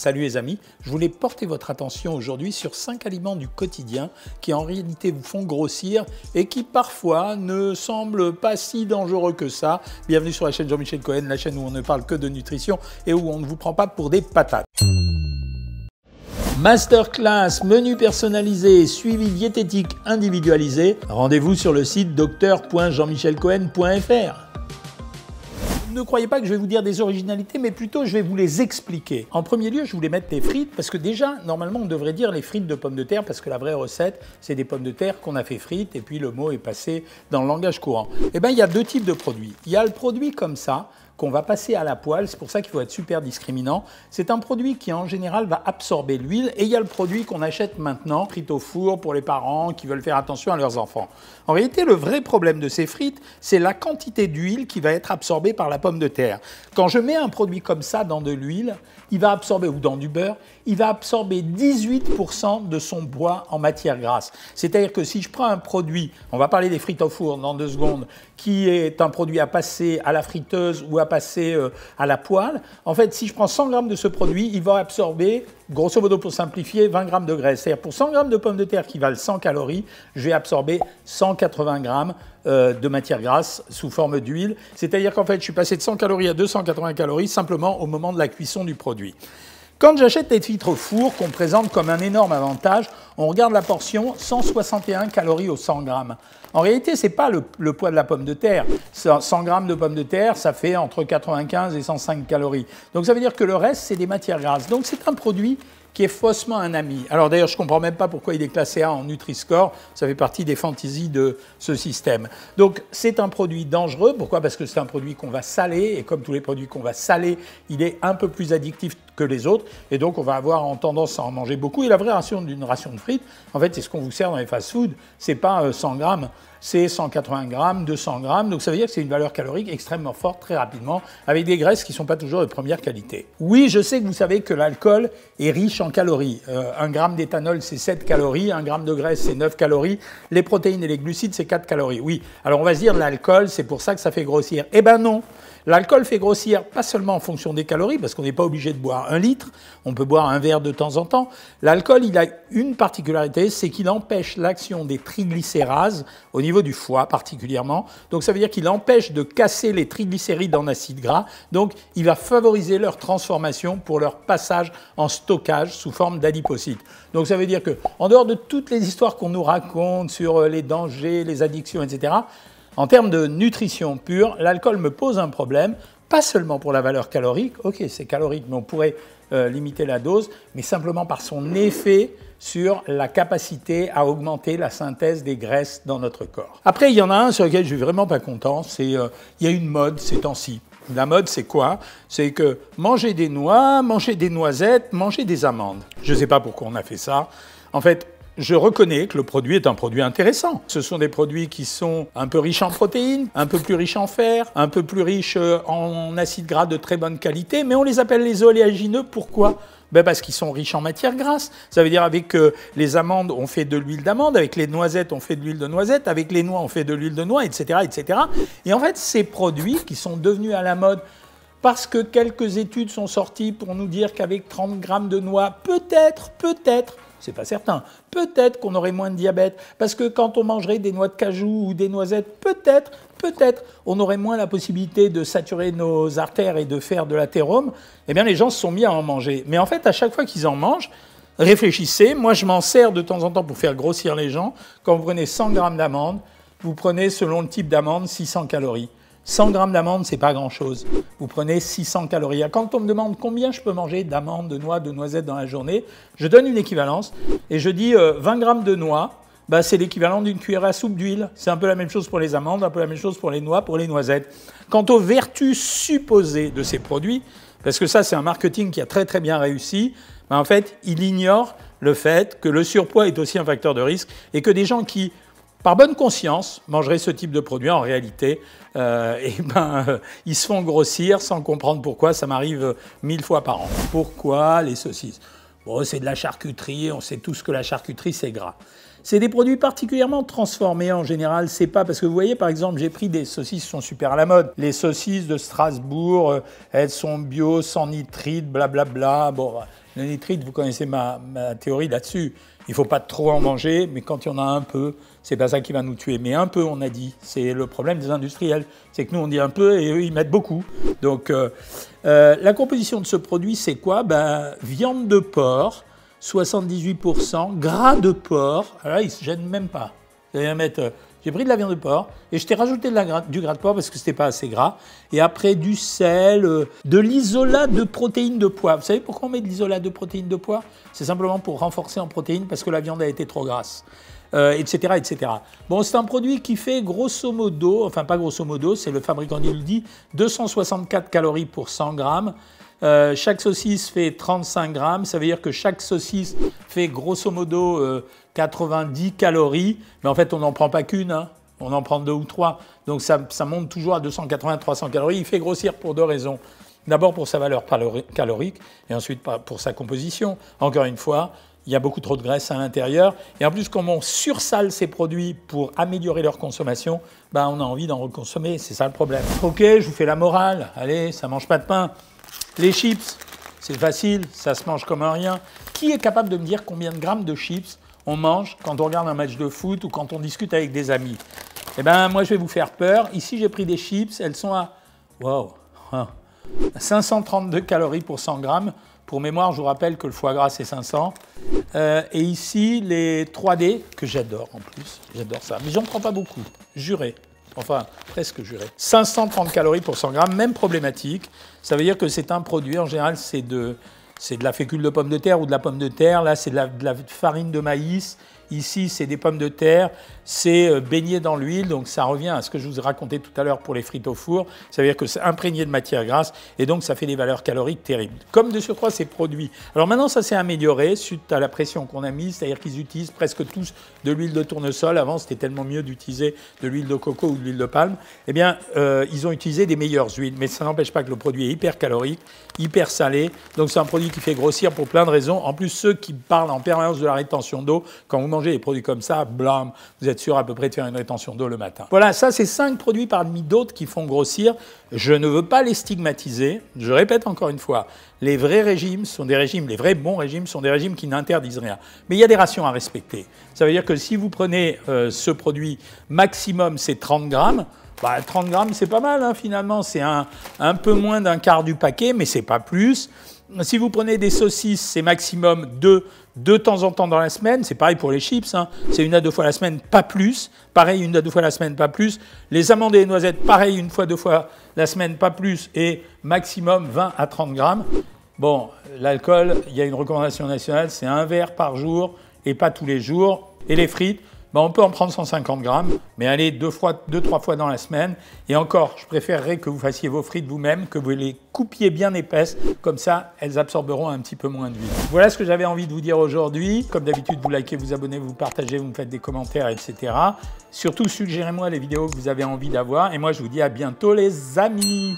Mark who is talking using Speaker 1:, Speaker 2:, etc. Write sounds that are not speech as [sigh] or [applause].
Speaker 1: Salut les amis, je voulais porter votre attention aujourd'hui sur 5 aliments du quotidien qui en réalité vous font grossir et qui parfois ne semblent pas si dangereux que ça. Bienvenue sur la chaîne Jean-Michel Cohen, la chaîne où on ne parle que de nutrition et où on ne vous prend pas pour des patates. Masterclass, menu personnalisé, suivi diététique individualisé, rendez-vous sur le site docteur.jeanmichelcohen.fr ne croyez pas que je vais vous dire des originalités, mais plutôt je vais vous les expliquer. En premier lieu, je voulais mettre les frites, parce que déjà, normalement, on devrait dire les frites de pommes de terre, parce que la vraie recette, c'est des pommes de terre qu'on a fait frites, et puis le mot est passé dans le langage courant. Eh bien, il y a deux types de produits. Il y a le produit comme ça, qu'on va passer à la poêle. C'est pour ça qu'il faut être super discriminant. C'est un produit qui en général va absorber l'huile et il y a le produit qu'on achète maintenant, frites au four pour les parents qui veulent faire attention à leurs enfants. En réalité, le vrai problème de ces frites, c'est la quantité d'huile qui va être absorbée par la pomme de terre. Quand je mets un produit comme ça dans de l'huile, il va absorber, ou dans du beurre, il va absorber 18% de son bois en matière grasse. C'est-à-dire que si je prends un produit, on va parler des frites au four dans deux secondes, qui est un produit à passer à la friteuse ou à passer euh, à la poêle. En fait, si je prends 100 grammes de ce produit, il va absorber, grosso modo pour simplifier, 20 grammes de graisse. C'est-à-dire pour 100 grammes de pommes de terre qui valent 100 calories, je vais absorber 180 grammes euh, de matière grasse sous forme d'huile. C'est-à-dire qu'en fait, je suis passé de 100 calories à 280 calories simplement au moment de la cuisson du produit. Quand j'achète des filtres au four, qu'on présente comme un énorme avantage, on regarde la portion 161 calories au 100 grammes. En réalité, ce n'est pas le, poids de la pomme de terre. 100 grammes de pomme de terre, ça fait entre 95 et 105 calories. Donc ça veut dire que le reste, c'est des matières grasses. Donc c'est un produit qui est faussement un ami. Alors d'ailleurs, je ne comprends même pas pourquoi il est classé A en Nutri-Score. Ça fait partie des fantaisies de ce système. Donc c'est un produit dangereux. Pourquoi Parce que c'est un produit qu'on va saler. Et comme tous les produits qu'on va saler, il est un peu plus addictif les autres. Et donc, on va avoir en tendance à en manger beaucoup. Et la vraie ration d'une ration de frites, en fait, c'est ce qu'on vous sert dans les fast food C'est pas 100 euh, grammes, c'est 180 grammes, 200 grammes. Donc, ça veut dire que c'est une valeur calorique extrêmement forte très rapidement, avec des graisses qui sont pas toujours de première qualité. Oui, je sais que vous savez que l'alcool est riche en calories. Euh, un gramme d'éthanol, c'est 7 calories. Un gramme de graisse, c'est 9 calories. Les protéines et les glucides, c'est 4 calories. Oui. Alors, on va se dire, l'alcool, c'est pour ça que ça fait grossir. Eh ben non. L'alcool fait grossir, pas seulement en fonction des calories, parce qu'on n'est pas obligé de boire un litre, on peut boire un verre de temps en temps. L'alcool, il a une particularité, c'est qu'il empêche l'action des triglycérases au niveau du foie particulièrement. Donc ça veut dire qu'il empêche de casser les triglycérides en acides gras. Donc il va favoriser leur transformation pour leur passage en stockage sous forme d'adipocytes. Donc ça veut dire que, en dehors de toutes les histoires qu'on nous raconte sur euh, les dangers, les addictions, etc., en termes de nutrition pure, l'alcool me pose un problème, pas seulement pour la valeur calorique, ok c'est calorique mais on pourrait euh, limiter la dose, mais simplement par son effet sur la capacité à augmenter la synthèse des graisses dans notre corps. Après, il y en a un sur lequel je suis vraiment pas content, c'est qu'il euh, il y a une mode ces temps-ci. La mode, c'est quoi C'est que manger des noix, manger des noisettes, manger des amandes. Je ne sais pas pourquoi on a fait ça. En fait, je reconnais que le produit est un produit intéressant. Ce sont des produits qui sont un peu riches en protéines, un peu plus riches en fer, un peu plus riches euh, en acides gras de très bonne qualité, mais on les appelle les oléagineux. Pourquoi ben, parce qu'ils sont riches en matières grasses. Ça veut dire avec euh, les amandes, on fait de l'huile d'amande, avec les noisettes, on fait de l'huile de noisette, avec les noix, on fait de l'huile de noix, etc., etc. Et en fait, ces produits qui sont devenus à la mode parce que quelques études sont sorties pour nous dire qu'avec 30 grammes de noix, peut-être, peut-être, c'est pas certain. Peut-être qu'on aurait moins de diabète, parce que quand on mangerait des noix de cajou ou des noisettes, peut-être, peut-être, on aurait moins la possibilité de saturer nos artères et de faire de l'athérome. Eh bien, les gens se sont mis à en manger. Mais en fait, à chaque fois qu'ils en mangent, réfléchissez. Moi, je m'en sers de temps en temps pour faire grossir les gens. Quand vous prenez 100 grammes d'amandes, vous prenez, selon le type d'amande, 600 calories. 100 grammes d'amandes, c'est pas grand-chose. Vous prenez 600 calories. Quand on me demande combien je peux manger d'amandes, de noix, de noisettes dans la journée, je donne une équivalence et je dis 20 euh, grammes de noix, bah, c'est l'équivalent d'une cuillère à soupe d'huile. C'est un peu la même chose pour les amandes, un peu la même chose pour les noix, pour les noisettes. Quant aux vertus supposées de ces produits, parce que ça c'est un marketing qui a très très bien réussi, bah, en fait, il ignore le fait que le surpoids est aussi un facteur de risque et que des gens qui par bonne conscience, mangerais ce type de produit, en réalité, et euh, [laughs] eh ben, euh, ils se font grossir sans comprendre pourquoi. Ça m'arrive euh, mille fois par an. Pourquoi les saucisses Bon, c'est de la charcuterie, on sait tous que la charcuterie, c'est gras. C'est des produits particulièrement transformés en général. C'est pas parce que vous voyez, par exemple, j'ai pris des saucisses qui sont super à la mode. Les saucisses de Strasbourg, euh, elles sont bio, sans nitrite, blablabla. Bla bla. Bon, bah, le nitrite, vous connaissez ma, théorie là-dessus. Il faut pas trop en manger, mais quand il y en a un peu, c'est pas ça qui va nous tuer. Mais un peu, on a dit. C'est le problème des industriels. C'est que nous, on dit un peu et eux, ils mettent beaucoup. Donc, euh, euh, la composition de ce produit, c'est quoi ben, Viande de porc 78%, gras de porc. Alors ah là, il ne se gêne même pas. mettre. Euh, j'ai pris de la viande de porc et je t'ai rajouté du gras de porc parce que ce n'était pas assez gras. Et après du sel, euh, de l'isolat de protéines de pois. Vous savez pourquoi on met de l'isolat de protéines de pois C'est simplement pour renforcer en protéines parce que la viande a été trop grasse. etc., euh, etc. Bon, c'est un produit qui fait grosso modo, enfin pas grosso modo, c'est le fabricant qui le dit, 264 calories pour 100 grammes. Euh, chaque saucisse fait 35 grammes, ça veut dire que chaque saucisse fait grosso modo 90 euh, calories, mais en fait on n'en prend pas qu'une, hein. on en prend deux ou trois, donc ça, monte toujours à 280-300 calories. Il fait grossir pour deux raisons. D'abord pour sa valeur calorique et ensuite pour sa composition. Encore une fois, il y a beaucoup trop de graisse à l'intérieur. Et en plus, comme on sursale ces produits pour améliorer leur consommation, ben, on a envie d'en reconsommer. C'est ça le problème. Ok, je vous fais la morale. Allez, ça mange pas de pain. Les chips, c'est facile, ça se mange comme un rien. Qui est capable de me dire combien de grammes de chips on mange quand on regarde un match de foot ou quand on discute avec des amis Eh bien, moi, je vais vous faire peur. Ici, j'ai pris des chips, elles sont à... Wow 532 ah, calories pour 100 grammes. Pour mémoire, je vous rappelle que le foie gras, c'est 500. Euh, et ici, les 3D, que j'adore en plus. J'adore ça. Mais j'en prends pas beaucoup. Juré enfin presque juré, 530 calories pour 100 grammes, même problématique. Ça veut dire que c'est un produit, en général, c'est de, c'est de la fécule de pomme de terre ou de la pomme de terre, là c'est de la, de la farine de maïs, Ici, c'est des pommes de terre, c'est euh, baigné dans l'huile, donc ça revient à ce que je vous racontais tout à l'heure pour les frites au four. Ça veut dire que c'est imprégné de matière grasse et donc ça fait des valeurs caloriques terribles. Comme de surcroît, ces produits, Alors maintenant, ça s'est amélioré suite à la pression qu'on a mise, c'est-à-dire qu'ils utilisent presque tous de l'huile de tournesol. Avant, c'était tellement mieux d'utiliser de l'huile de coco ou de l'huile de palme. Eh bien, euh, ils ont utilisé des meilleures huiles, mais ça n'empêche pas que le produit est hyper calorique, hyper salé. Donc c'est un produit qui fait grossir pour plein de raisons. En plus, ceux qui parlent en permanence de la rétention d'eau, quand vous les produits comme ça, blam, vous êtes sûr à peu près de faire une rétention d'eau le matin. Voilà, ça c'est cinq produits parmi d'autres qui font grossir. Je ne veux pas les stigmatiser. Je répète encore une fois, les vrais régimes sont des régimes, les vrais bons régimes sont des régimes qui n'interdisent rien. Mais il y a des rations à respecter. Ça veut dire que si vous prenez euh, ce produit maximum, c'est 30 grammes. Bah, 30 grammes, c'est pas mal hein, finalement. C'est un, un peu moins d'un quart du paquet, mais c'est pas plus si vous prenez des saucisses, c'est maximum deux, de temps en temps dans la semaine. C'est pareil pour les chips, hein. c'est une à deux fois la semaine, pas plus. Pareil, une à deux fois la semaine, pas plus. Les amandes et les noisettes, pareil, une fois, deux fois la semaine, pas plus. Et maximum 20 à 30 grammes. Bon, l'alcool, il y a une recommandation nationale, c'est un verre par jour et pas tous les jours. Et les frites, ben, on peut en prendre 150 grammes, mais allez deux fois, deux trois fois dans la semaine. Et encore, je préférerais que vous fassiez vos frites vous-même, que vous les coupiez bien épaisses, comme ça elles absorberont un petit peu moins de vie Voilà ce que j'avais envie de vous dire aujourd'hui. Comme d'habitude, vous likez, vous abonnez, vous partagez, vous me faites des commentaires, etc. Surtout, suggérez-moi les vidéos que vous avez envie d'avoir. Et moi, je vous dis à bientôt les amis